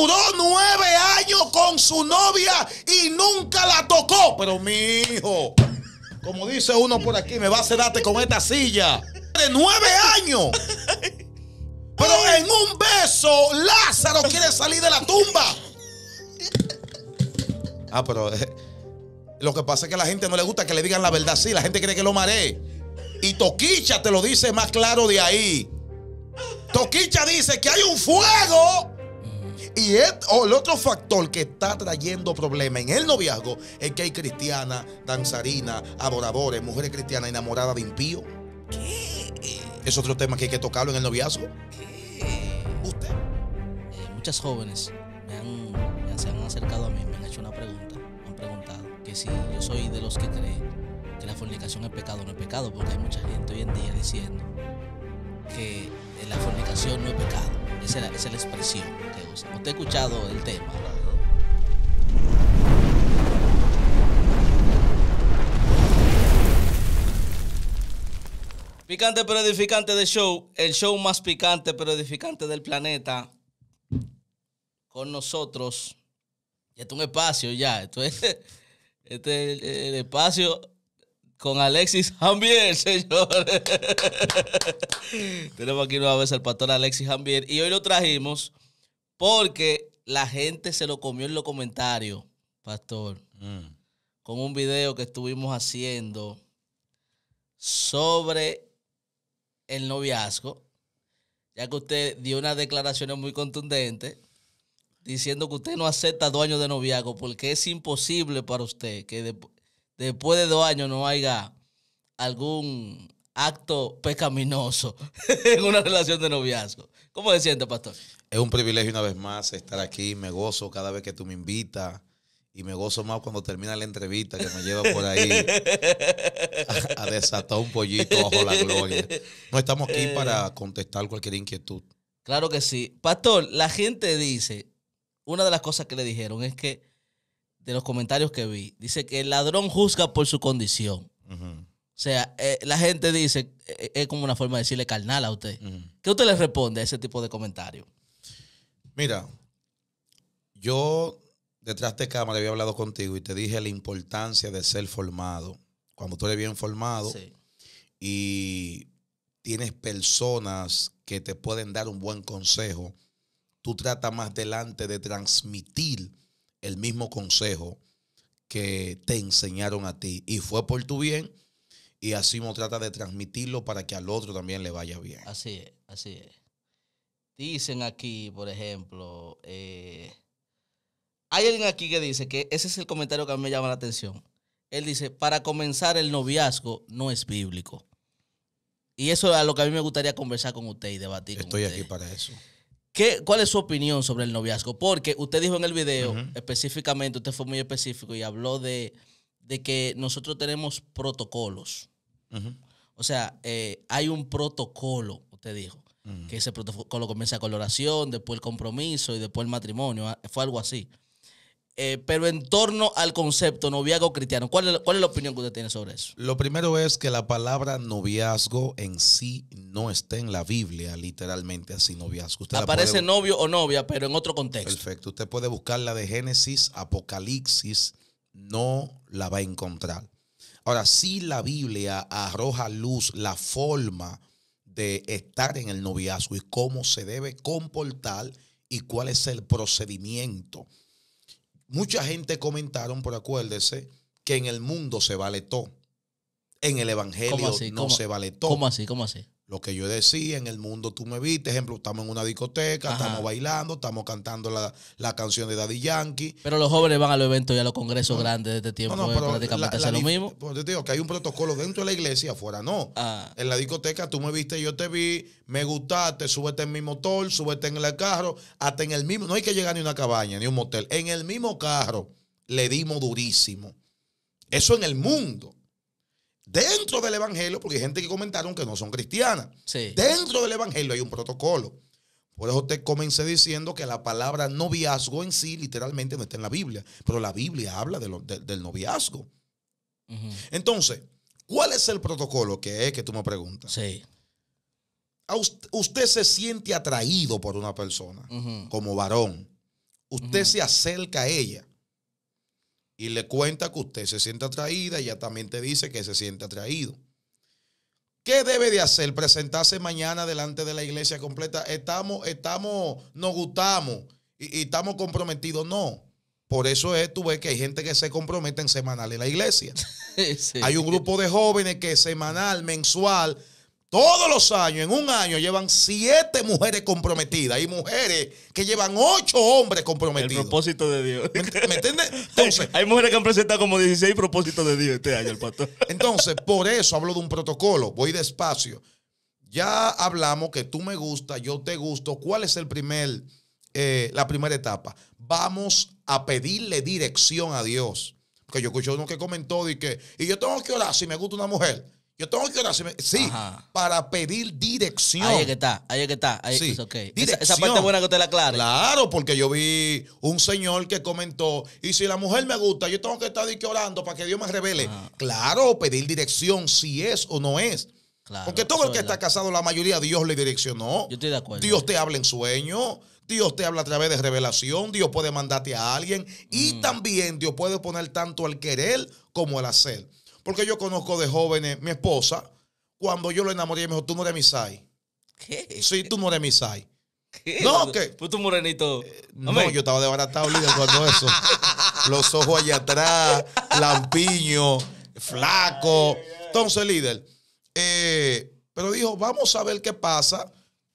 duró nueve años con su novia y nunca la tocó. Pero mi hijo, como dice uno por aquí, me va a sedarte con esta silla. De nueve años. Pero en un beso, Lázaro quiere salir de la tumba. Ah, pero eh, lo que pasa es que a la gente no le gusta que le digan la verdad Sí, La gente cree que lo mareé. Y Toquicha te lo dice más claro de ahí. Toquicha dice que hay un fuego y oh, el, otro factor que está trayendo problemas en el noviazgo es que hay cristianas, danzarinas, aboradores, mujeres cristianas enamoradas de impío. ¿Qué? Es otro tema que hay que tocarlo en el noviazgo. ¿Qué? ¿Usted? Eh, muchas jóvenes se han acercado a mí, me han hecho una pregunta, me han preguntado que si yo soy de los que creen que la fornicación es pecado, o no es pecado, porque hay mucha gente hoy en día diciendo que la fornicación no es pecado. es la, esa es la expresión. No te he escuchado el tema? Picante pero edificante de show, el show más picante pero edificante del planeta. Con nosotros. ya es un espacio ya. Esto es, este es el espacio con Alexis Jambier, señores. Tenemos aquí una vez al pastor Alexis Jambier. Y hoy lo trajimos porque la gente se lo comió en los comentarios, Pastor, mm. con un video que estuvimos haciendo sobre el noviazgo, ya que usted dio unas declaraciones muy contundentes diciendo que usted no acepta dos años de noviazgo porque es imposible para usted que después de dos años no haya algún acto pecaminoso en una relación de noviazgo. ¿Cómo se siente, pastor? Es un privilegio una vez más estar aquí. Me gozo cada vez que tú me invitas. Y me gozo más cuando termina la entrevista que me lleva por ahí a, desatar un pollito bajo la gloria. No estamos aquí para eh. contestar cualquier inquietud. Claro que sí. Pastor, la gente dice, una de las cosas que le dijeron es que, de los comentarios que vi, dice que el ladrón juzga por su condición. O sea, eh, la gente dice, eh, es como una forma de decirle carnal a usted. ¿Qué usted le responde a ese tipo de comentarios? Mira, yo detrás de cámara había hablado contigo y te dije la importancia de ser formado. Cuando tú eres bien formado y tienes personas que te pueden dar un buen consejo, tú tratas más adelante de transmitir el mismo consejo que te enseñaron a ti y fue por tu bien y así no trata de transmitirlo para que al otro también le vaya bien. Así es, así es. Dicen aquí, por ejemplo, eh, hay alguien aquí que dice que ese es el comentario que a mí me llama la atención. Él dice, para comenzar el noviazgo no es bíblico. Y eso es a lo que a mí me gustaría conversar con usted y debatir. Estoy aquí para eso. ¿Qué, ¿Cuál es su opinión sobre el noviazgo? Porque usted dijo en el video, específicamente, usted fue muy específico y habló de, que nosotros tenemos protocolos. O sea, eh, hay un protocolo, usted dijo que ese protocolo comienza con la oración, después el compromiso y después el matrimonio. Ah, fue algo así. Eh, pero en torno al concepto noviazgo cristiano, ¿cuál es, la opinión que usted tiene sobre eso? Lo primero es que la palabra noviazgo en sí no está en la Biblia, literalmente así, noviazgo. Aparece novio o novia, pero en otro contexto. Perfecto, usted puede buscar la de Génesis, Apocalipsis, no la va a encontrar. Ahora, si la Biblia arroja luz la forma de estar en el noviazgo y cómo se debe comportar y cuál es el procedimiento. Mucha gente comentaron, por acuérdese, que en el mundo se vale todo. En el Evangelio no se vale todo. ¿Cómo así? ¿Cómo así? Lo que yo decía, en el mundo tú me viste, ejemplo, estamos en una discoteca, estamos bailando, estamos cantando la, canción de Daddy Yankee. Pero los jóvenes van a los eventos y a los congresos grandes de este tiempo, no, no, eh, prácticamente lo mismo. Pues, te digo que hay un protocolo dentro de la iglesia, afuera no. Ah. En la discoteca tú me viste, yo te vi, me gustaste, súbete en mi motor, súbete en el carro, hasta en el mismo, no hay que llegar ni a una cabaña, ni un motel, en el mismo carro le dimos durísimo. Eso en el mundo. Dentro del Evangelio, porque hay gente que comentaron que no son cristianas. Dentro del Evangelio hay un protocolo. Por eso te comencé diciendo que la palabra noviazgo en sí literalmente no está en la Biblia, pero la Biblia habla del noviazgo. Entonces, ¿cuál es el protocolo que es que tú me preguntas? Sí. usted, se siente atraído por una persona como varón. Usted se acerca a ella y le cuenta que usted se siente atraída, ella también te dice que se siente atraído. ¿Qué debe de hacer? Presentarse mañana delante de la iglesia completa. Estamos, estamos, nos gustamos y, y estamos comprometidos. No. Por eso es, tú ves que hay gente que se compromete en semanal en la iglesia. Hay un grupo de jóvenes que semanal, mensual, todos los años, en un año, llevan siete mujeres comprometidas y mujeres que llevan ocho hombres comprometidos. El propósito de Dios. ¿Me, entiendes? Entonces, hay, mujeres que han presentado como 16 propósitos de Dios este año, el pastor. Entonces, por eso hablo de un protocolo. Voy despacio. Ya hablamos que tú me gusta, yo te gusto. ¿Cuál es el primer, eh, la primera etapa? Vamos a pedirle dirección a Dios. Porque yo escuché uno que comentó y que, y yo tengo que orar si me gusta una mujer. Yo tengo que orar, sí, para pedir dirección. Ahí es que está, ahí es que está, ahí sí. es Esa, esa, parte buena que usted la aclare. Claro, porque yo vi un señor que comentó, y si la mujer me gusta, yo tengo que estar orando para que Dios me revele. Claro, pedir dirección, si es o no es. porque todo el que está casado, la mayoría, Dios le direccionó. Yo estoy de acuerdo. Dios te habla en sueño. Dios te habla a través de revelación, Dios puede mandarte a alguien y mm. también Dios puede poner tanto al querer como al hacer. Porque yo conozco de jóvenes, mi esposa, cuando yo lo enamoré, me dijo, tú no eres sai. ¿Qué? Sí, tú no eres misai. ¿Qué? No, ¿qué? Pues tú morenito. no, yo estaba desbaratado, líder, cuando eso. Los ojos allá atrás, lampiño, flaco. Entonces, líder. Eh, pero dijo, vamos a ver qué pasa.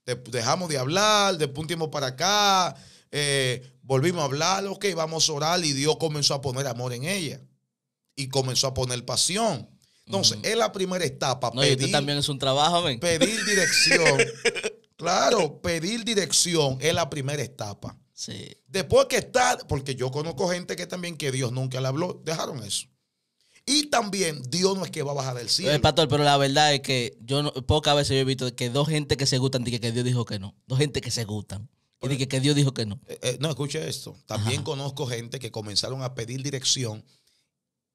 Dejamos de hablar, de un tiempo para acá. Eh, volvimos a hablar, ok, vamos a orar. Y Dios comenzó a poner amor en ella y comenzó a poner pasión. Entonces, es la primera etapa. pedir, también es un trabajo, ven. Pedir dirección. claro, pedir dirección es la primera etapa. Sí. Después que está, porque yo conozco gente que también que Dios nunca le habló, dejaron eso. Y también Dios no es que va a bajar del cielo. pastor, pero la verdad es que yo pocas veces yo he visto que dos gente que se gustan dije que Dios dijo que no. Dos gente que se gustan. Y dije que Dios dijo que no. Eh, eh, no, escuche esto. También conozco gente que comenzaron a pedir dirección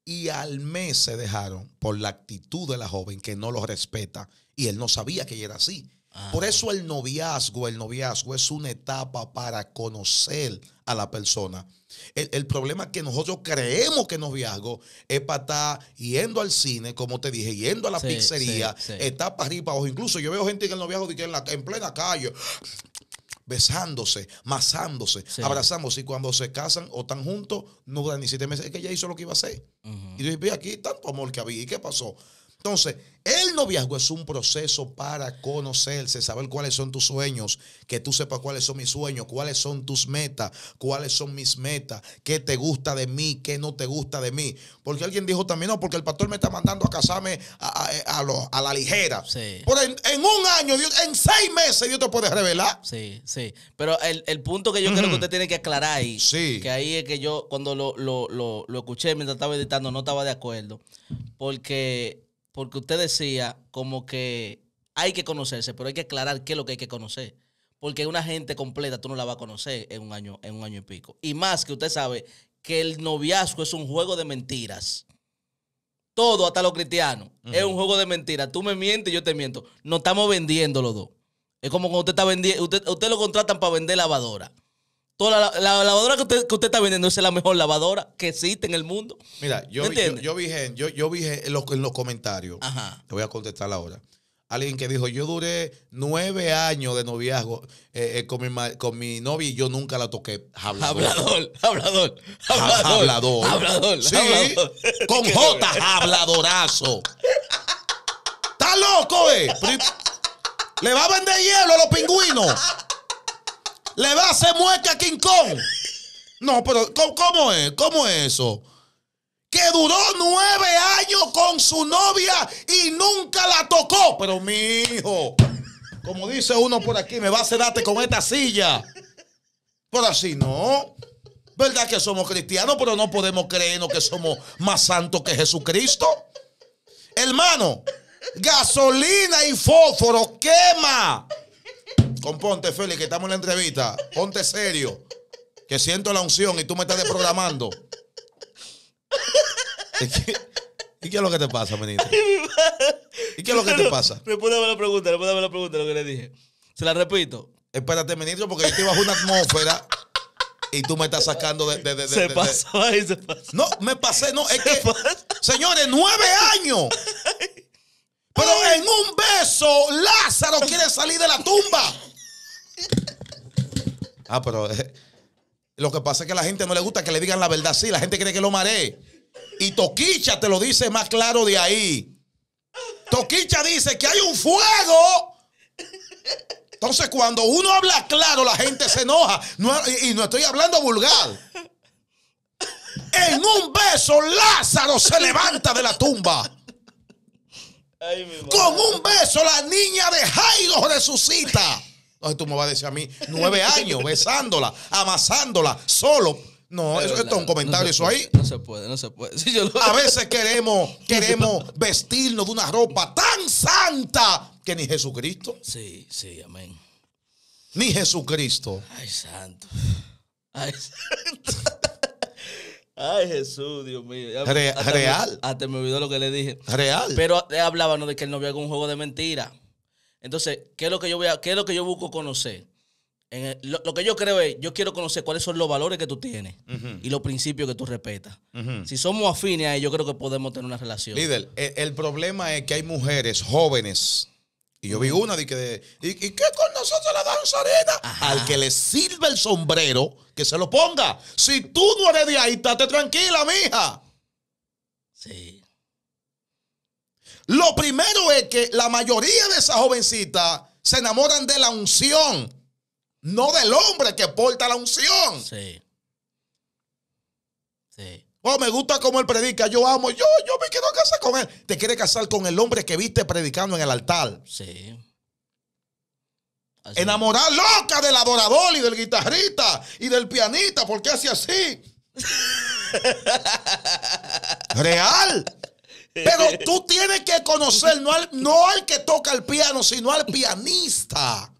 y al mes se dejaron por la actitud de la joven que no lo respeta. Y él no sabía que ella era así. Por ah. eso el noviazgo, el noviazgo es una etapa para conocer a la persona. El, problema es que nosotros creemos que noviazgo es para estar yendo al cine, como te dije, yendo a la pizzería, etapa está arriba o Incluso yo veo gente que el noviazgo dice la, en plena calle, besándose, masándose, abrazándose. Y cuando se casan o están juntos, no duran ni siete meses. Es que ella hizo lo que iba a hacer. Y yo dije, aquí tanto amor que había. ¿Y qué pasó? Entonces, el noviazgo es un proceso para conocerse, saber cuáles son tus sueños, que tú sepas cuáles son mis sueños, cuáles son tus metas, cuáles son mis metas, qué te gusta de mí, qué no te gusta de mí. Porque alguien dijo también, no, porque el pastor me está mandando a casarme a, a, eh, a, la ligera. Sí. Por en, un año, en seis meses, Dios te puede revelar. Sí, sí. Pero el, punto que yo creo que usted tiene que aclarar ahí, que ahí es que yo cuando lo, lo, lo, lo escuché mientras estaba editando, no estaba de acuerdo. Porque porque usted decía como que hay que conocerse, pero hay que aclarar qué es lo que hay que conocer. Porque una gente completa tú no la vas a conocer en un año, en un año y pico. Y más que usted sabe que el noviazgo es un juego de mentiras. Todo, hasta lo cristiano es un juego de mentiras. Tú me mientes, yo te miento. No estamos vendiendo los dos. Es como cuando usted está vendiendo, usted lo contratan para vender lavadora la, lavadora que usted, está vendiendo es la mejor lavadora que existe en el mundo. Mira, yo, yo, yo, vi, yo, yo en, los, en los comentarios, te voy a contestar ahora, alguien que dijo, yo duré nueve años de noviazgo eh, eh, con, mi, con novia y yo nunca la toqué. Hablador, hablador, hablador. hablador. sí, con J, habladorazo. ¡Está loco, eh! Le va a vender hielo a los pingüinos le va a hacer mueca a King Kong. No, pero ¿cómo, es? ¿Cómo es eso? Que duró nueve años con su novia y nunca la tocó. Pero mi hijo, como dice uno por aquí, me va a date con esta silla. Por así no. ¿Verdad que somos cristianos, pero no podemos creernos que somos más santos que Jesucristo? Hermano, gasolina y fósforo quema. Componte, Félix, que estamos en la entrevista. Ponte serio. Que siento la unción y tú me estás desprogramando. ¿Y qué, es lo que te pasa, ministro? ¿Y qué es lo que te pasa? Repúdame la pregunta, la pregunta, lo que le dije. Se la repito. Espérate, ministro, porque yo estoy bajo una atmósfera y tú me estás sacando de. de, de se pasó ahí, se pasó. No, me pasé, no. Es que. Señores, nueve años. Pero en un beso, Lázaro quiere salir de la tumba. Ah, pero eh, lo que pasa es que a la gente no le gusta que le digan la verdad sí. La gente cree que lo mareé. Y Toquicha te lo dice más claro de ahí. Toquicha dice que hay un fuego. Entonces, cuando uno habla claro, la gente se enoja. No, y, no estoy hablando vulgar. En un beso, Lázaro se levanta de la tumba. Con un beso, la niña de Jairo resucita. Entonces tú me vas a decir a mí, nueve años besándola, amasándola, solo. No, eso, es un comentario, eso ahí. No se puede, no se puede. A veces queremos, queremos vestirnos de una ropa tan santa que ni Jesucristo. Sí, sí, amén. Ni Jesucristo. Ay, santo. Ay, santo. Ay, Jesús, Dios mío. real. hasta me olvidó lo que le dije. Real. Pero eh, hablábamos de que él no había un juego de mentiras. Entonces, ¿qué es lo que yo voy a, qué lo que yo busco conocer? lo, que yo creo es, yo quiero conocer cuáles son los valores que tú tienes y los principios que tú respetas. Si somos afines a ellos, yo creo que podemos tener una relación. Líder, e, el, problema es que hay mujeres jóvenes. Y yo vi una de que, ¿y, qué con nosotros la dan arena? Al que le sirva el sombrero, que se lo ponga. Si tú no eres de ahí, estate tranquila, mija. Sí. Lo primero es que la mayoría de esas jovencitas se enamoran de la unción, no del hombre que porta la unción. Sí. Sí. Oh, me gusta como él predica, yo amo, yo, yo me quiero casar con él. Te quiere casar con el hombre que viste predicando en el altar. Sí. Enamorar loca del adorador y del guitarrista y del pianista, porque hace así. Real. Pero tú tienes que conocer no al, no al que toca el piano, sino al pianista.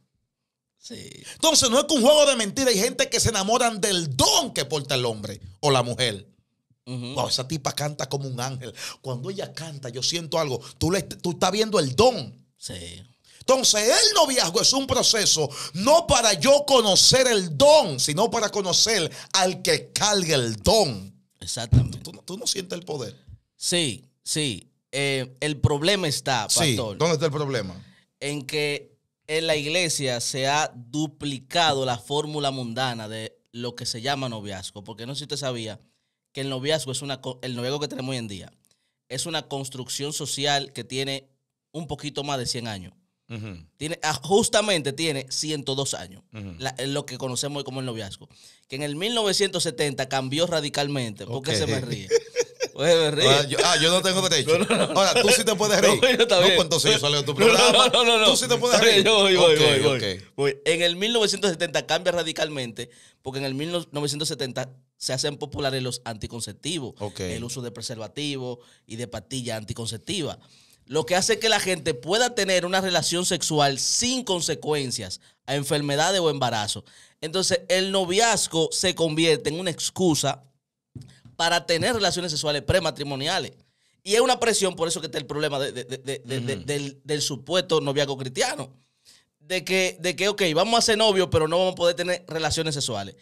Sí. Entonces no es que un juego de mentiras. Hay gente que se enamoran del don que porta el hombre o la mujer. wow, esa tipa canta como un ángel. Cuando ella canta, yo siento algo. Tú, le, tú estás viendo el don. Sí. Entonces, el noviazgo es un proceso no para yo conocer el don, sino para conocer al que carga el don. Exactamente. tú no sientes el poder. Sí, Sí, eh, el problema está, pastor. ¿dónde está el problema? En que en la iglesia se ha duplicado la fórmula mundana de lo que se llama noviazgo, porque no sé si usted sabía que el noviazgo es una el noviazgo que tenemos hoy en día es una construcción social que tiene un poquito más de 100 años. tiene, ah, justamente tiene 102 años, eh, lo que conocemos hoy como el noviazgo, que en el 1970 cambió radicalmente, ¿por qué se me ríe. ah, yo no tengo derecho. Ahora, tú sí te puedes reír. No, No, No, Tú sí te puedes reír. voy, En el 1970 cambia radicalmente porque en el 1970 se hacen populares los anticonceptivos. El uso de preservativos y de pastillas anticonceptivas. Lo que hace que la gente pueda tener una relación sexual sin consecuencias a enfermedades o embarazo. Entonces, el noviazgo se convierte en una excusa para tener relaciones sexuales prematrimoniales. Y es una presión, por eso que está el problema del, supuesto noviazgo cristiano. De que, de que, ok, vamos a ser novios, pero no vamos a poder tener relaciones sexuales.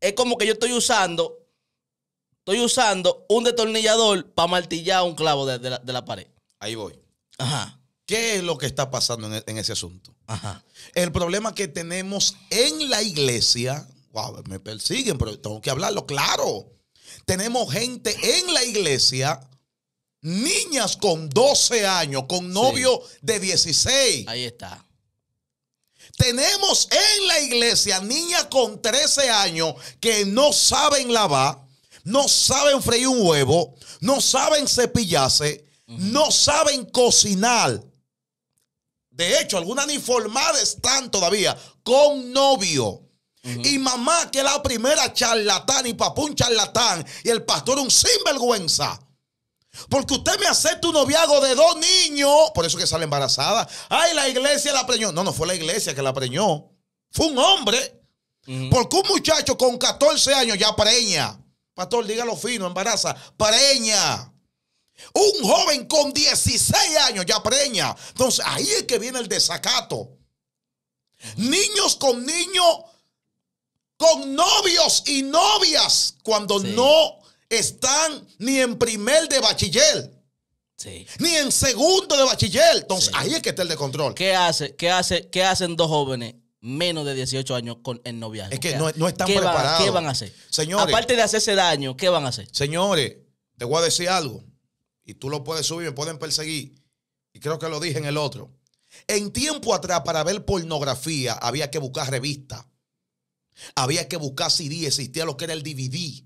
Es como que yo estoy usando, estoy usando un destornillador para martillar un clavo de, la, pared. Ahí voy. Ajá. ¿Qué es lo que está pasando en, e, ese asunto? Ajá. El problema que tenemos en la iglesia, wow, me persiguen, pero tengo que hablarlo claro. Tenemos gente en la iglesia, niñas con 12 años, con novio de 16. Ahí está. Tenemos en la iglesia niñas con 13 años que no saben lavar, no saben freír un huevo, no saben cepillarse, no saben cocinar. De hecho, algunas ni formadas están todavía con novio. Y mamá, que la primera charlatán y papá un charlatán y el pastor un sinvergüenza. Porque usted me acepta un noviago de dos niños. Por eso que sale embarazada. Ay, la iglesia la preñó. No, no fue la iglesia que la preñó. Fue un hombre. Porque un muchacho con 14 años ya preña. Pastor, dígalo fino, embaraza. Preña. Un joven con 16 años ya preña. Entonces ahí es que viene el desacato. Niños con niños con novios y novias cuando no están ni en primer de bachiller. Ni en segundo de bachiller. Entonces, ahí es que está el control. ¿Qué, qué, hace, ¿Qué hacen dos jóvenes menos de 18 años con el noviazgo? Es que no, están preparados. ¿Qué van a hacer? Señores. Aparte de hacerse daño, ¿qué van a hacer? Señores, te voy a decir algo. Y tú lo puedes subir, me pueden perseguir. Y creo que lo dije en el otro. En tiempo atrás, para ver pornografía, había que buscar revistas había que buscar CD, existía lo que era el DVD.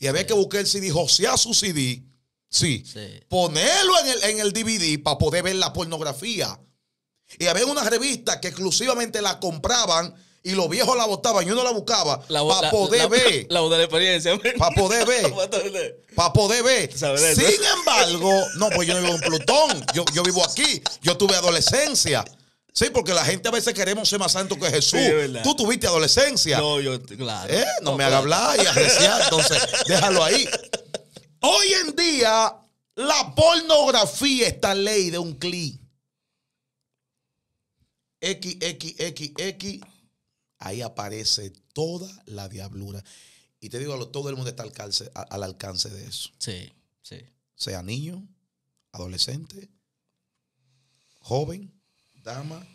Y había que buscar el CD, josear su CD, sí, ponerlo en el, en DVD para poder ver la pornografía. Y había una revista que exclusivamente la compraban y los viejos la botaban, yo no la buscaba para poder, ver. La, la experiencia. Para poder ver. para poder ver. Sin embargo, no, pues yo no vivo en Plutón. Yo, yo vivo aquí. Yo tuve adolescencia. Sí, porque la gente a veces queremos ser más santo que Jesús. Tú tuviste adolescencia. No, yo, claro. Eh, no, me haga hablar y entonces déjalo ahí. Hoy en día, la pornografía está ley de un clic. X, X, X, X. Ahí aparece toda la diablura. Y te digo, todo el mundo está alcance, al alcance de eso. Sí, sí. Sea niño, adolescente, joven dama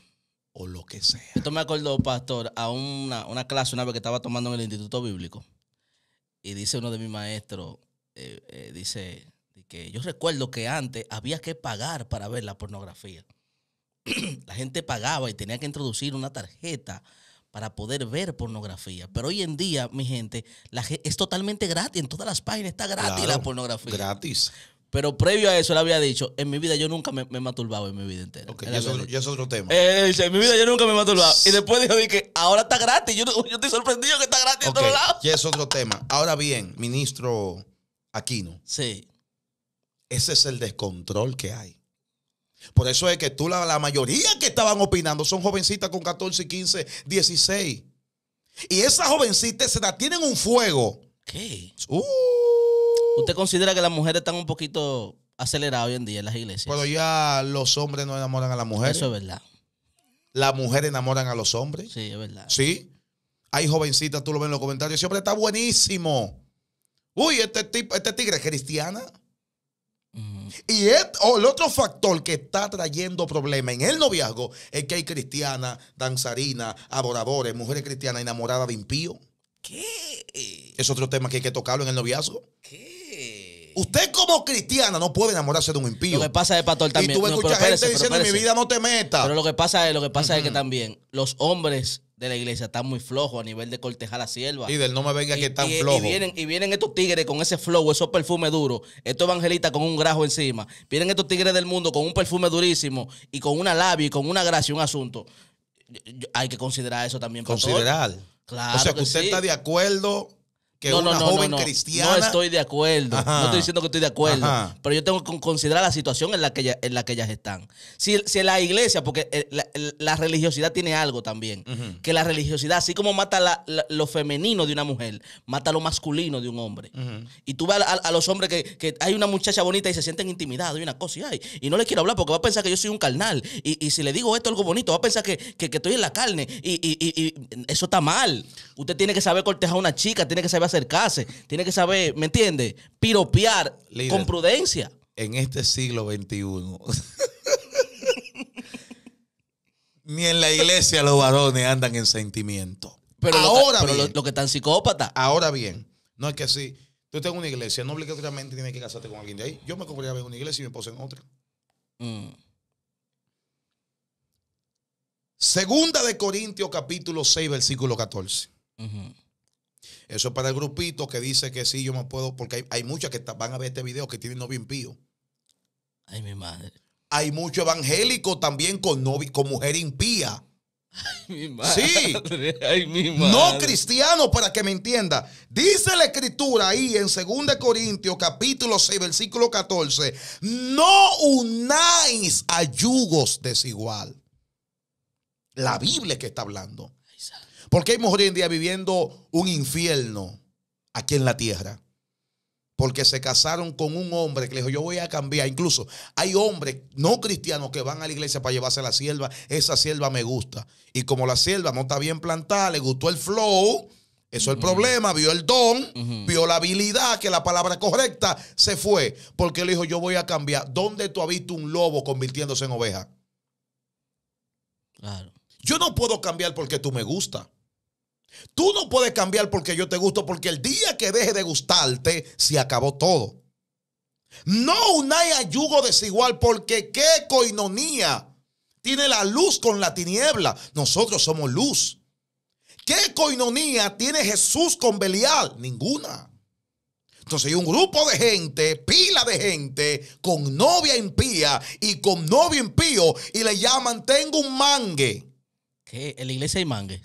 o lo que sea. Esto me acordó, pastor, a una, clase una vez que estaba tomando en el Instituto Bíblico. Y dice uno de mis maestros, eh, eh, dice que yo recuerdo que antes había que pagar para ver la pornografía. la gente pagaba y tenía que introducir una tarjeta para poder ver pornografía. Pero hoy en día, mi gente, la, es totalmente gratis. En todas las páginas está gratis la pornografía. Gratis. Pero previo a eso, él había dicho: En mi vida yo nunca me, me he maturbado en mi vida entera. Ok, ya es, otro, tema. Eh, dice, en mi vida yo nunca me he maturbado Y después dijo: que ahora está gratis. Yo, yo estoy sorprendido que está gratis en todos lados. Ya es otro tema. Ahora bien, ministro Aquino. Sí. Ese es el descontrol que hay. Por eso es que tú, la, la, mayoría que estaban opinando son jovencitas con 14, 15, 16. Y esas jovencitas se la tienen un fuego. ¿Qué? Uh, ¿Usted considera que las mujeres están un poquito aceleradas hoy en día en las iglesias? Pero ya los hombres no enamoran a las mujeres. Eso es verdad. Las mujeres enamoran a los hombres. Sí, es verdad. Sí. Hay jovencitas, tú lo ves en los comentarios. Siempre está buenísimo. Uy, este, tipo, este tigre es cristiana. Y oh, el, otro factor que está trayendo problemas en el noviazgo es que hay cristianas, danzarinas, adoradores, mujeres cristianas enamoradas de impío. ¿Qué? Es otro tema que hay que tocarlo en el noviazgo. ¿Qué? Usted como cristiana no puede enamorarse de un impío. Lo que pasa es, pastor, también. Y tú gente diciendo, en mi vida no te metas. Pero lo que pasa es, lo que pasa es que también los hombres de la iglesia están muy flojos a nivel de cortejar a la sierva. Y del no me venga que están flojos. Y vienen, y vienen estos tigres con ese flow, esos perfumes duros, estos evangelistas con un grajo encima. Vienen estos tigres del mundo con un perfume durísimo y con una labia y con una gracia, y un asunto. hay que considerar eso también. Considerar. Claro. O sea, que, usted está de acuerdo que no, no, no, joven cristiana. No estoy de acuerdo. No estoy diciendo que estoy de acuerdo. Pero yo tengo que considerar la situación en la que, en la que ellas están. Si, si la iglesia, porque eh, la, religiosidad tiene algo también. Que la religiosidad, así como mata lo femenino de una mujer, mata lo masculino de un hombre. Y tú vas a, los hombres que, hay una muchacha bonita y se sienten intimidados y una cosa y hay. Y no le quiero hablar porque va a pensar que yo soy un carnal. Y, si le digo esto algo bonito, va a pensar que, estoy en la carne. Y, y eso está mal. Usted tiene que saber cortejar a una chica, tiene que saber acercarse, tiene que saber, ¿me entiendes? Piropear con prudencia. En este siglo XXI. Ni en la iglesia los varones andan en sentimiento. Pero ahora lo, que, están psicópatas. Ahora bien, no es que si tú estás en una iglesia, no obligatoriamente tienes que casarte con alguien de ahí. Yo me compraría en una iglesia y me puse en otra. Mm. Segunda de Corintios capítulo 6, versículo 14. ajá eso es para el grupito que dice que sí, yo me puedo, porque hay, muchas que van a ver este video que tienen novio impío. Ay, mi madre. Hay mucho evangélico también con, con mujer impía. Ay, mi madre. Sí. No cristiano, para que me entienda. Dice la escritura ahí en 2 Corintios capítulo 6, versículo 14. No unáis a yugos desigual. La Biblia que está hablando. Porque hay mujeres hoy en día viviendo un infierno aquí en la tierra. Porque se casaron con un hombre que le dijo, yo voy a cambiar. Incluso hay hombres no cristianos que van a la iglesia para llevarse a la sierva. Esa sierva me gusta. Y como la sierva no está bien plantada, le gustó el flow, eso es el problema, vio el don, vio la habilidad, que la palabra correcta se fue, porque le dijo, yo voy a cambiar. ¿Dónde tú has visto un lobo convirtiéndose en oveja? Claro. Yo no puedo cambiar porque tú me gustas. Tú no puedes cambiar porque yo te gusto, porque el día que deje de gustarte, se acabó todo. No hay a yugo desigual, porque qué coinonía tiene la luz con la tiniebla. Nosotros somos luz. ¿Qué coinonía tiene Jesús con Belial? Ninguna. Entonces hay un grupo de gente, pila de gente, con novia impía y con novio impío, y le llaman, tengo un mangue. ¿Qué? ¿En la iglesia hay mangue?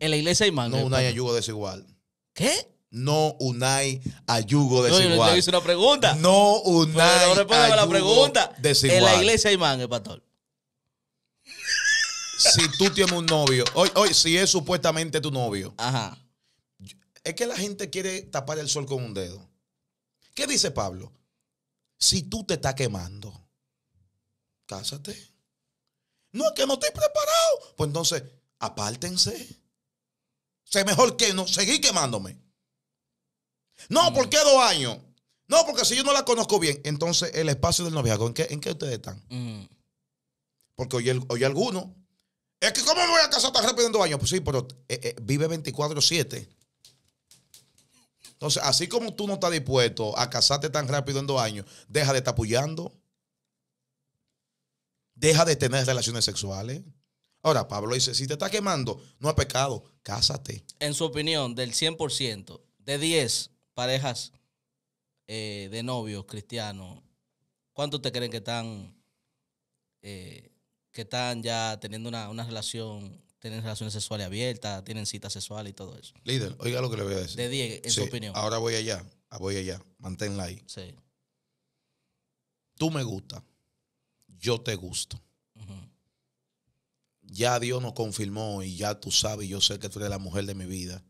En la iglesia hay No eh, unai yugo desigual. ¿Qué? No unai hay ayugo desigual. No, yo hice una pregunta. No unai la pregunta. desigual. En la iglesia hay el eh, pastor. Si tú tienes un novio, hoy, hoy, si es supuestamente tu novio. Ajá. Es que la gente quiere tapar el sol con un dedo. ¿Qué dice Pablo? Si tú te estás quemando, cásate. No, es que no estoy preparado. Pues entonces, apártense mejor que no, seguir quemándome. No, mm. ¿por qué dos años? No, porque si yo no la conozco bien. Entonces, el espacio del noviazgo, ¿en qué, en qué ustedes están? Mm. Porque hoy, hoy alguno. Es que, ¿cómo me voy a casar tan rápido en dos años? Pues sí, pero eh, eh, vive 24-7. Entonces, así como tú no estás dispuesto a casarte tan rápido en dos años, deja de estar apoyando. Deja de tener relaciones sexuales. Ahora, Pablo dice, si te está quemando, no es pecado, cásate. En su opinión, del 100%, de 10 parejas eh, de novios cristianos, ¿cuántos te creen que están, eh, que están ya teniendo una, relación tienen relaciones sexuales abiertas, tienen cita sexuales y todo eso. Líder, oiga lo que le voy a decir. De 10, en su opinión. Ahora voy allá, ah, voy allá, manténla ahí. Sí. Tú me gustas, yo te gusto ya Dios nos confirmó y ya tú sabes, yo sé que tú eres la mujer de mi vida.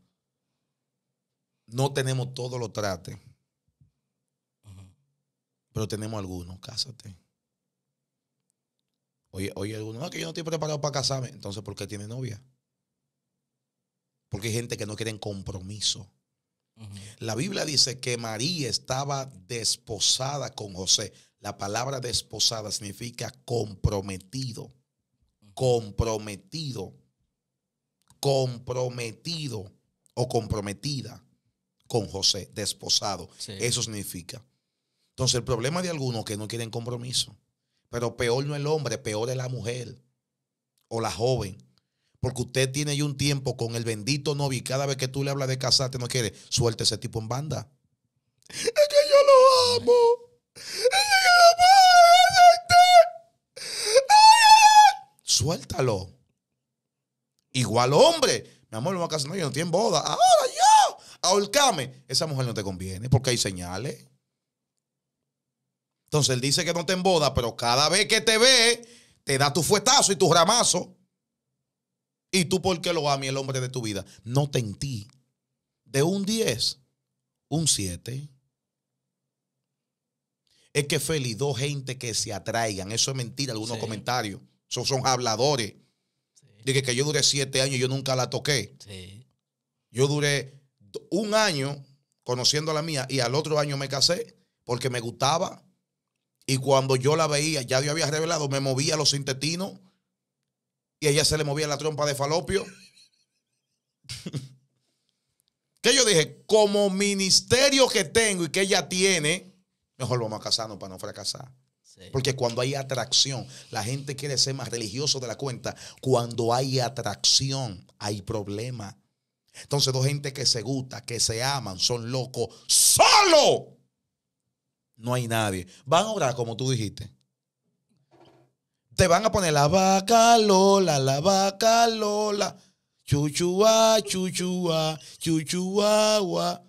No tenemos todos los trates, pero tenemos algunos, cásate. Oye, oye, algunos, no, que yo no estoy preparado para casarme. Entonces, ¿por qué tiene novia? Porque hay gente que no quiere compromiso. La Biblia dice que María estaba desposada con José. La palabra desposada significa comprometido comprometido, comprometido o comprometida con José, desposado. Eso significa. Entonces, el problema de algunos que no quieren compromiso. Pero peor no el hombre, peor es la mujer o la joven. Porque usted tiene ya un tiempo con el bendito novio y cada vez que tú le hablas de casarte no quiere, suelta ese tipo en banda. Es que yo lo amo. suéltalo. Igual hombre, mi amor, va a casar, no, yo no tiene boda. Ahora yo, ahorcame. Esa mujer no te conviene porque hay señales. Entonces él dice que no te boda, pero cada vez que te ve, te da tu fuetazo y tu ramazo. Y tú, ¿por qué lo amas, el hombre de tu vida? No te en ti. De un 10, un 7. Es que feliz, dos gente que se atraigan. Eso es mentira, algunos comentarios son habladores. Dije que yo duré siete años y yo nunca la toqué. Yo duré un año conociendo a la mía y al otro año me casé porque me gustaba. Y cuando yo la veía, ya Dios había revelado, me movía los intestinos y ella se le movía la trompa de falopio. que yo dije, como ministerio que tengo y que ella tiene, mejor vamos a casarnos para no fracasar. Porque cuando hay atracción, la gente quiere ser más religioso de la cuenta. Cuando hay atracción, hay problema. Entonces, dos gente que se gusta, que se aman, son locos. ¡Solo! No hay nadie. Van a orar como tú dijiste. Te van a poner la vaca Lola, la vaca Lola. Chuchua, chuchua, chuchuagua.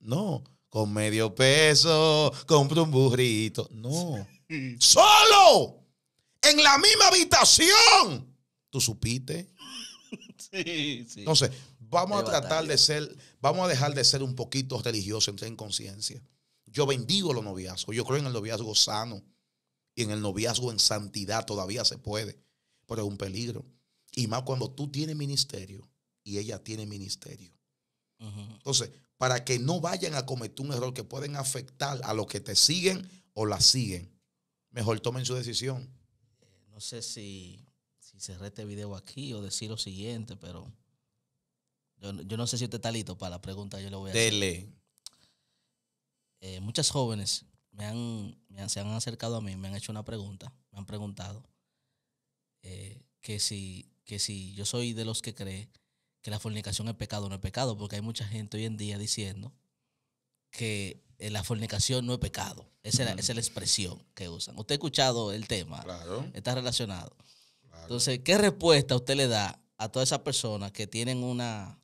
No, con medio peso, compro un burrito. No. Mm. Solo. En la misma habitación. ¿Tú supiste? sí, sí. Entonces, vamos a tratar de ser, vamos a dejar de ser un poquito religiosos, en conciencia. Yo bendigo los noviazgos. Yo creo en el noviazgo sano. Y en el noviazgo en santidad todavía se puede. Pero es un peligro. Y más cuando tú tienes ministerio y ella tiene ministerio. Entonces, para que no vayan a cometer un error que pueden afectar a los que te siguen o la siguen mejor tomen su decisión. Eh, no sé si, si cerré este video aquí o decir lo siguiente, pero yo, no sé si usted está listo para la pregunta yo le voy a Dele. hacer. Eh, muchas jóvenes me han, se han acercado a mí, me han hecho una pregunta, me han preguntado eh, que, si, que si yo soy de los que cree que la fornicación es pecado o no es pecado, porque hay mucha gente hoy en día diciendo que eh, la fornicación no es pecado. Esa, es la expresión que usan. Usted ha escuchado el tema. Claro. Está relacionado. Entonces, ¿qué respuesta usted le da a todas esas personas que tienen una...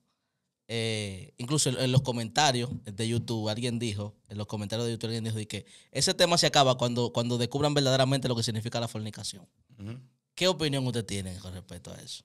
Eh, incluso en, los comentarios de YouTube, alguien dijo, en los comentarios de YouTube alguien dijo que ese tema se acaba cuando, cuando descubran verdaderamente lo que significa la fornicación. ¿Qué opinión usted tiene con respecto a eso?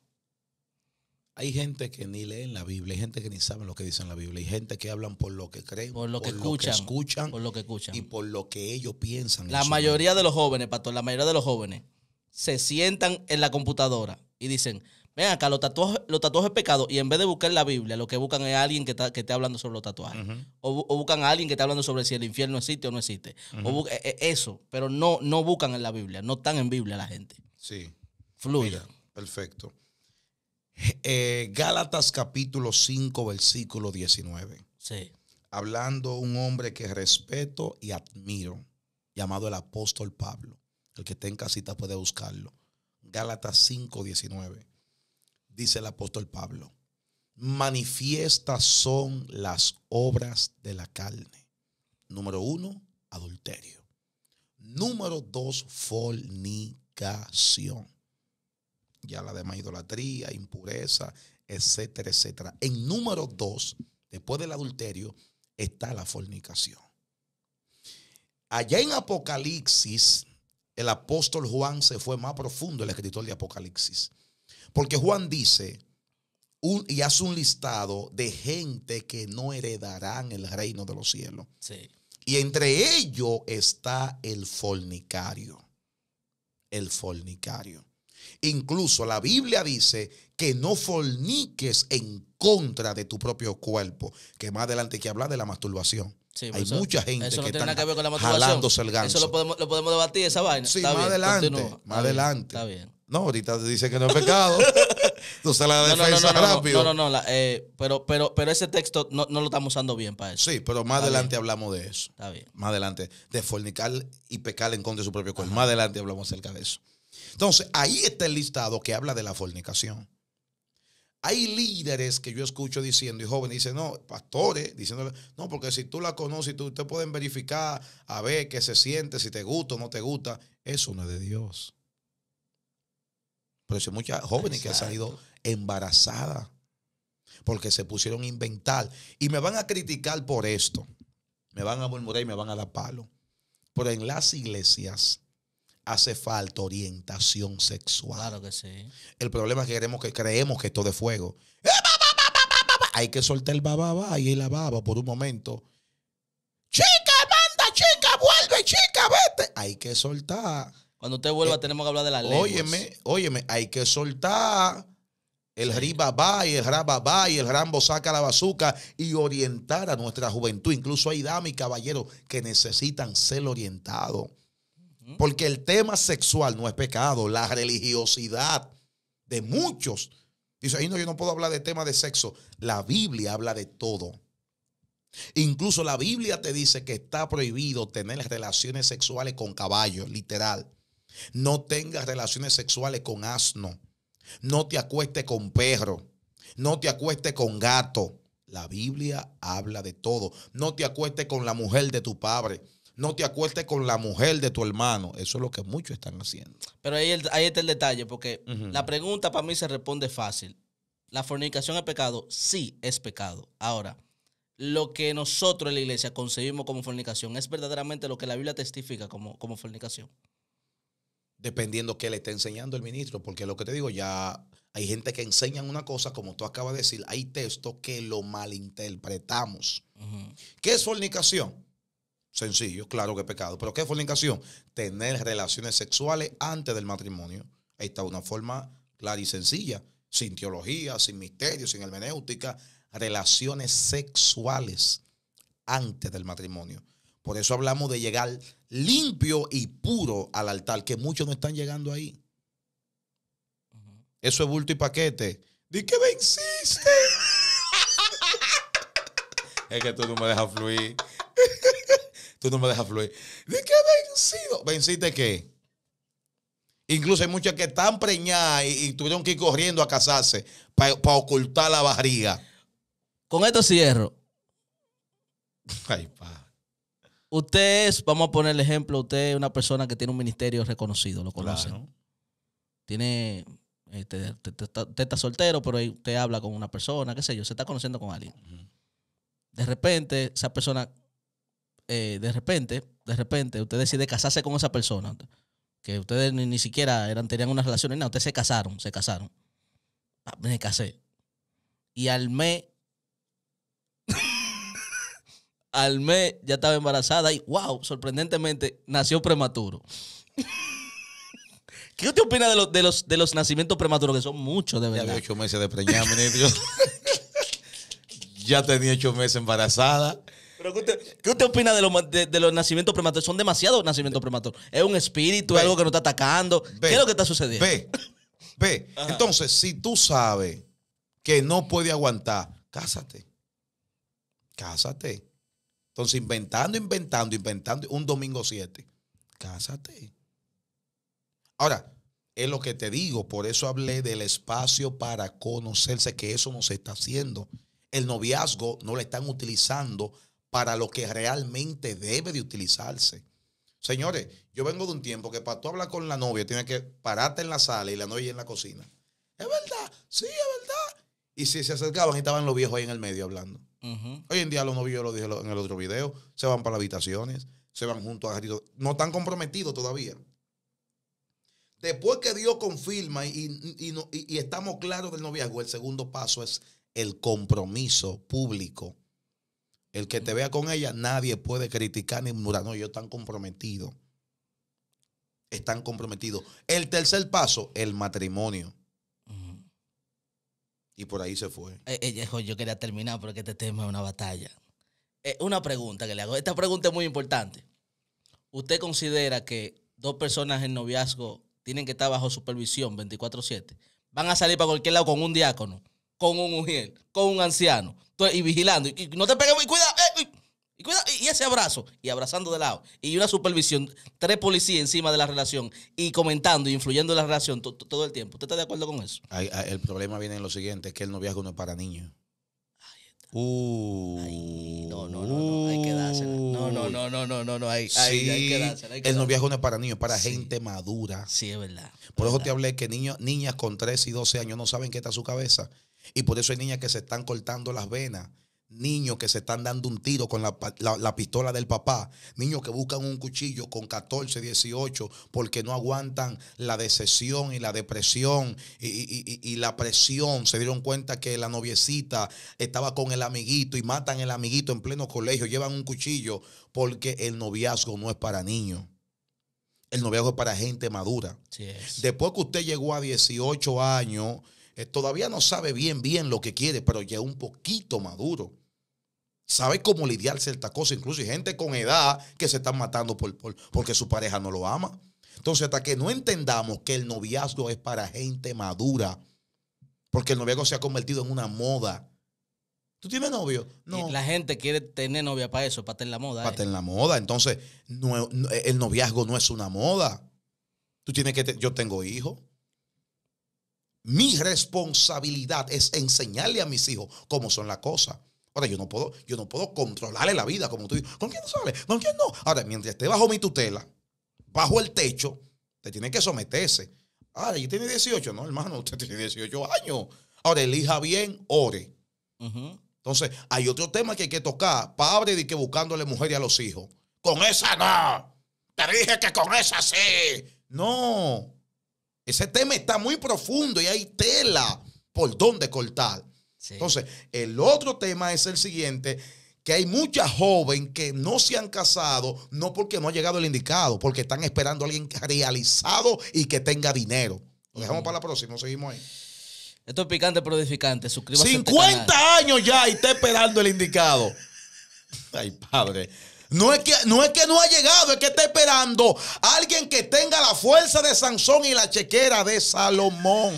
Hay gente que ni leen la Biblia, hay gente que ni sabe lo que dice en la Biblia, hay gente que hablan por lo que creen, por lo, que, escuchan, escuchan, por lo que escuchan y por lo que ellos piensan. La mayoría de los jóvenes, Pastor, la mayoría de los jóvenes se sientan en la computadora y dicen, ven acá, los tatuajes, los tatuajes es pecado y en vez de buscar la Biblia, lo que buscan es alguien que, esté hablando sobre los tatuajes. o, buscan a alguien que esté hablando sobre si el infierno existe o no existe. o e, e, eso, pero no, no buscan en la Biblia, no están en Biblia la gente. Sí. Fluida. perfecto. Eh, Gálatas capítulo 5, versículo 19. Sí. Hablando un hombre que respeto y admiro, llamado el apóstol Pablo. El que esté en casita puede buscarlo. Gálatas 5, 19. Dice el apóstol Pablo, manifiestas son las obras de la carne. Número uno, adulterio. Número dos, fornicación ya la demás idolatría, impureza, etcétera, etcétera. En número dos, después del adulterio, está la fornicación. Allá en Apocalipsis, el apóstol Juan se fue más profundo, el escritor de Apocalipsis. Porque Juan dice y hace un listado de gente que no heredarán el reino de los cielos. Y entre ellos está el fornicario. El fornicario. Incluso la Biblia dice que no forniques en contra de tu propio cuerpo, que más adelante hay que hablar de la masturbación. hay mucha gente que está jalándose el ganso. Eso lo podemos, lo podemos debatir, esa vaina. Sí, más adelante. Más adelante. está bien. No, ahorita te dice que no es pecado. Entonces la defensa no, no, no, rápido. No, no, no. Eh, pero, pero, ese texto no, lo estamos usando bien para eso. Sí, pero más adelante hablamos de eso. Está bien. Más adelante. De fornicar y pecar en contra de su propio cuerpo. Más adelante hablamos acerca de eso. Entonces, ahí está el listado que habla de la fornicación. Hay líderes que yo escucho diciendo, y jóvenes dicen, no, pastores, diciéndole, no, porque si tú la conoces, tú, te pueden verificar, a ver qué se siente, si te gusta o no te gusta. Eso no es de Dios. Por eso hay muchas jóvenes que han salido embarazadas, porque se pusieron a inventar. Y me van a criticar por esto. Me van a murmurar y me van a dar palo. Pero en las iglesias hace falta orientación sexual. Claro que sí. El problema es que creemos que, creemos que esto de fuego. Eh, hay que soltar el bababa y la baba por un momento. Chica, manda, chica, vuelve, chica, vete. Hay que soltar. Cuando usted vuelva, eh, tenemos que hablar de la ley. Óyeme, óyeme, hay que soltar. El ribabá y el va y el rambo saca la bazuca y orientar a nuestra juventud. Incluso hay damas y caballeros que necesitan ser orientados. Porque el tema sexual no es pecado, la religiosidad de muchos. Dice, ahí no, yo no puedo hablar de tema de sexo. La Biblia habla de todo. Incluso la Biblia te dice que está prohibido tener relaciones sexuales con caballo, literal. No tengas relaciones sexuales con asno. No te acuestes con perro. No te acuestes con gato. La Biblia habla de todo. No te acuestes con la mujer de tu padre no te acuestes con la mujer de tu hermano. Eso es lo que muchos están haciendo. Pero ahí, está el detalle, porque la pregunta para mí se responde fácil. ¿La fornicación es pecado? Sí, es pecado. Ahora, lo que nosotros en la iglesia concebimos como fornicación es verdaderamente lo que la Biblia testifica como, como fornicación. Dependiendo qué le esté enseñando el ministro, porque lo que te digo, ya hay gente que enseña una cosa, como tú acabas de decir, hay textos que lo malinterpretamos. ¿Qué es fornicación? Sencillo, claro que pecado. Pero ¿qué es fornicación? Tener relaciones sexuales antes del matrimonio. Ahí está una forma clara y sencilla, sin teología, sin misterio, sin hermenéutica. Relaciones sexuales antes del matrimonio. Por eso hablamos de llegar limpio y puro al altar, que muchos no están llegando ahí. Eso es bulto y paquete. ¿De qué venciste? es que tú no me dejas fluir. tú no me dejas fluir. ¿De qué vencido? ¿Venciste qué? Incluso hay muchas que están preñadas y, tuvieron que ir corriendo a casarse para ocultar la barriga. Con esto cierro. Ay, pa. Usted vamos a poner el ejemplo, usted es una persona que tiene un ministerio reconocido, lo conoce. Tiene, usted, está soltero, pero usted habla con una persona, qué sé yo, se está conociendo con alguien. De repente, esa persona eh, de repente, de repente, usted decide casarse con esa persona, que ustedes ni, siquiera eran, tenían una relación, nada, ustedes se casaron, se casaron. Ah, me casé. Y al mes, al mes ya estaba embarazada y, wow, sorprendentemente, nació prematuro. ¿Qué usted opina de los, de los, de los nacimientos prematuros? Que son muchos, de verdad. Ya tenía ocho meses de preñada, ya tenía ocho meses embarazada. ¿qué usted, opina de, los nacimientos prematuros? Son demasiados nacimientos prematuros. Es un espíritu, es algo que nos está atacando. ¿Qué es lo que está sucediendo? Ve, ve. Entonces, si tú sabes que no puede aguantar, cásate. Cásate. Entonces, inventando, inventando, inventando, un domingo 7. Cásate. Ahora, es lo que te digo, por eso hablé del espacio para conocerse, que eso no se está haciendo. El noviazgo no lo están utilizando para lo que realmente debe de utilizarse. Señores, yo vengo de un tiempo que para tú hablar con la novia tienes que pararte en la sala y la novia en la cocina. Es verdad, sí, es verdad. Y si se acercaban y estaban los viejos ahí en el medio hablando. Hoy en día los novios, yo lo dije en el otro video, se van para las habitaciones, se van juntos a No están comprometidos todavía. Después que Dios confirma y, y estamos claros del noviazgo, el segundo paso es el compromiso público el que te vea con ella, nadie puede criticar ni murar. No, ellos están comprometidos. Están comprometidos. El tercer paso, el matrimonio. Y por ahí se fue. Ella eh, eh, yo quería terminar porque este tema es una batalla. Eh, una pregunta que le hago. Esta pregunta es muy importante. ¿Usted considera que dos personas en noviazgo tienen que estar bajo supervisión 24-7? ¿Van a salir para cualquier lado con un diácono? con un mujer, con un anciano, y vigilando, y, no te peguemos, eh, y cuida y, cuida, y ese abrazo, y abrazando de lado, y una supervisión, tres policías encima de la relación, y comentando, y influyendo en la relación todo el tiempo. ¿Usted está de acuerdo con eso? el problema viene en lo siguiente, es que el noviazgo no es para niños. Uh, no, no, no, no, hay que dársela. No, no, no, no, no, no, no, hay, sí, hay, que dársela. el noviazgo no es para niños, es para gente madura. Sí, es verdad. Por eso te hablé que niños, niñas con 13 y 12 años no saben qué está en su cabeza y por eso hay niñas que se están cortando las venas, niños que se están dando un tiro con la, pistola del papá, niños que buscan un cuchillo con 14, 18, porque no aguantan la decepción y la depresión y, la presión. Se dieron cuenta que la noviecita estaba con el amiguito y matan el amiguito en pleno colegio, llevan un cuchillo, porque el noviazgo no es para niños. El noviazgo es para gente madura. Después que usted llegó a 18 años, eh, todavía no sabe bien, bien lo que quiere, pero ya un poquito maduro. Sabe cómo lidiar ciertas cosas, incluso hay gente con edad que se están matando por, porque su pareja no lo ama. Entonces, hasta que no entendamos que el noviazgo es para gente madura, porque el noviazgo se ha convertido en una moda. ¿Tú tienes novio? No. la gente quiere tener novia para eso, para tener la moda. Para tener eh. la moda. Entonces, no, el noviazgo no es una moda. Tú tienes que. yo tengo hijos. Mi responsabilidad es enseñarle a mis hijos cómo son las cosas. Ahora, yo no puedo, yo no puedo controlarle la vida, como tú dices. ¿Con quién sale? ¿Con quién no? Ahora, mientras esté bajo mi tutela, bajo el techo, te tiene que someterse. Ahora, yo tiene 18, no, hermano, usted tiene 18 años. Ahora, elija bien, ore. Entonces, hay otro tema que hay que tocar. Padre de que buscándole y a los hijos. Con esa no. Te dije que con esa sí. No. Ese tema está muy profundo y hay tela por donde cortar. Entonces, el otro tema es el siguiente, que hay muchas jóvenes que no se han casado, no porque no ha llegado el indicado, porque están esperando a alguien realizado y que tenga dinero. Lo dejamos para la próxima, seguimos ahí. Esto es picante pero edificante. Suscríbase 50 este años ya y está esperando el indicado. Ay, padre. No es, que, no es que no ha llegado, es que está esperando a alguien que tenga la fuerza de Sansón y la chequera de Salomón.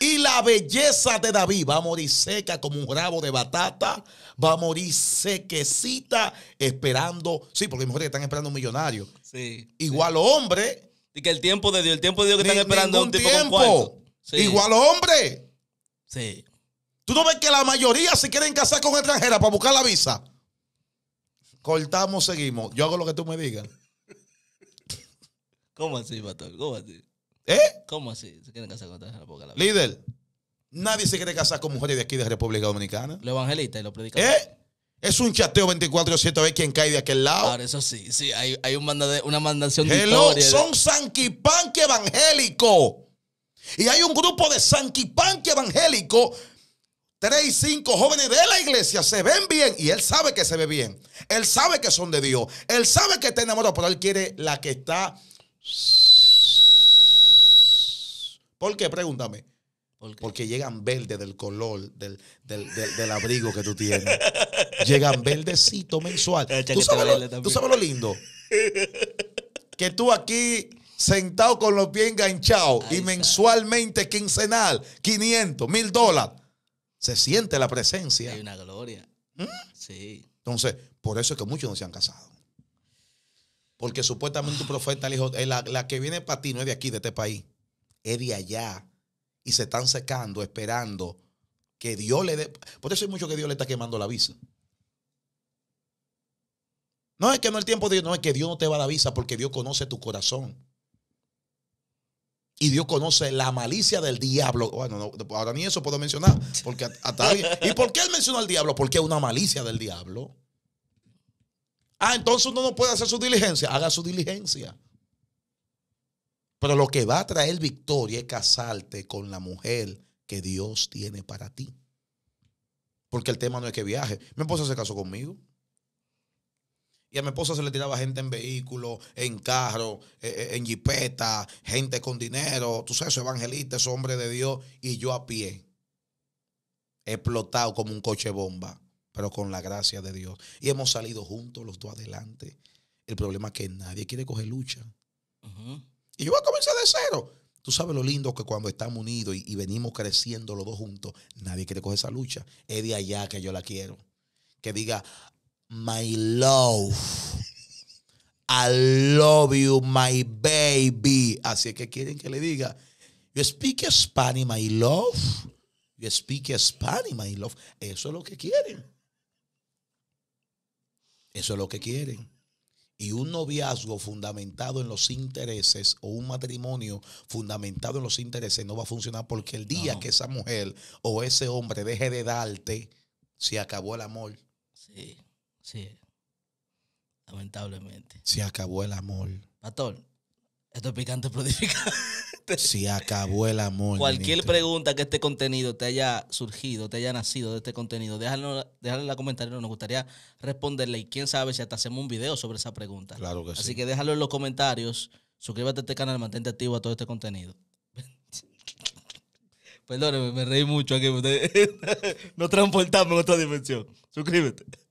Y la belleza de David va a morir seca como un rabo de batata, va a morir sequecita esperando. Sí, porque hay mujeres que están esperando un millonario. Sí. Igual hombre. Y que el tiempo de Dios, el tiempo de Dios que están esperando un tipo tiempo. Con Igual hombre. Sí. ¿Tú no ves que la mayoría se quieren casar con extranjera para buscar la visa? Cortamos, seguimos. Yo hago lo que tú me digas. ¿Cómo así, pastor? ¿Cómo así? ¿Eh? ¿Cómo así? ¿Se quieren casar con la boca? Líder, nadie se quiere casar con mujeres de aquí de República Dominicana. Los evangelistas y los predicadores. ¿Eh? Es un chateo 24-7 a ver quién cae de aquel lado. Claro, eso sí, sí, hay, una mandación de historia. Son sanquipanque evangélico. Y hay un grupo de sanquipanque evangélico tres cinco jóvenes de la iglesia se ven bien y él sabe que se ve bien. Él sabe que son de Dios. Él sabe que está enamorado, pero él quiere la que está. ¿Por qué? Pregúntame. Porque llegan verdes del color del, abrigo que tú tienes. llegan verdecito mensual. ¿Tú sabes, lo, lindo? Que tú aquí sentado con los pies enganchados y mensualmente, quincenal, 500, mil dólares se siente la presencia. Hay una gloria. ¿Mm? Sí. Entonces, por eso es que muchos no se han casado. Porque supuestamente un profeta le dijo, eh, la, que viene para ti no es de aquí, de este país, es de allá. Y se están secando, esperando que Dios le dé. Por eso hay mucho que Dios le está quemando la visa. No es que no es el tiempo de Dios, no es que Dios no te va a la visa porque Dios conoce tu corazón. Y Dios conoce la malicia del diablo. Bueno, ahora ni eso puedo mencionar. Porque ¿Y por qué él menciona al diablo? Porque es una malicia del diablo. Ah, entonces uno no puede hacer su diligencia. Haga su diligencia. Pero lo que va a traer victoria es casarte con la mujer que Dios tiene para ti. Porque el tema no es que viaje. ¿Me esposa se caso conmigo. Y a mi esposa se le tiraba gente en vehículo, en carro, eh, eh, en jipeta, gente con dinero, tú sabes, evangelista, esos hombre de Dios, y yo a pie, explotado como un coche bomba, pero con la gracia de Dios. Y hemos salido juntos los dos adelante. El problema es que nadie quiere coger lucha. Y yo voy a comenzar de cero. Tú sabes lo lindo que cuando estamos unidos y, y venimos creciendo los dos juntos, nadie quiere coger esa lucha. Es de allá que yo la quiero que diga, my love. I love you, my baby. Así es que quieren que le diga, you speak Spanish, my love. You speak Spanish, my love. Eso es lo que quieren. Eso es lo que quieren. Y un noviazgo fundamentado en los intereses o un matrimonio fundamentado en los intereses no va a funcionar porque el día que esa mujer o ese hombre deje de darte, se acabó el amor. Sí. Sí. Lamentablemente. Se acabó el amor. Pastor, esto es picante prodificante. Se acabó el amor. Cualquier pregunta que este contenido te haya surgido, te haya nacido de este contenido, déjalo, en la comentarios, Nos gustaría responderle y quién sabe si hasta hacemos un video sobre esa pregunta. Claro que Así sí. Así que déjalo en los comentarios. Suscríbete a este canal, mantente activo a todo este contenido. Perdóneme, me reí mucho aquí. No transportamos a otra dimensión. Suscríbete.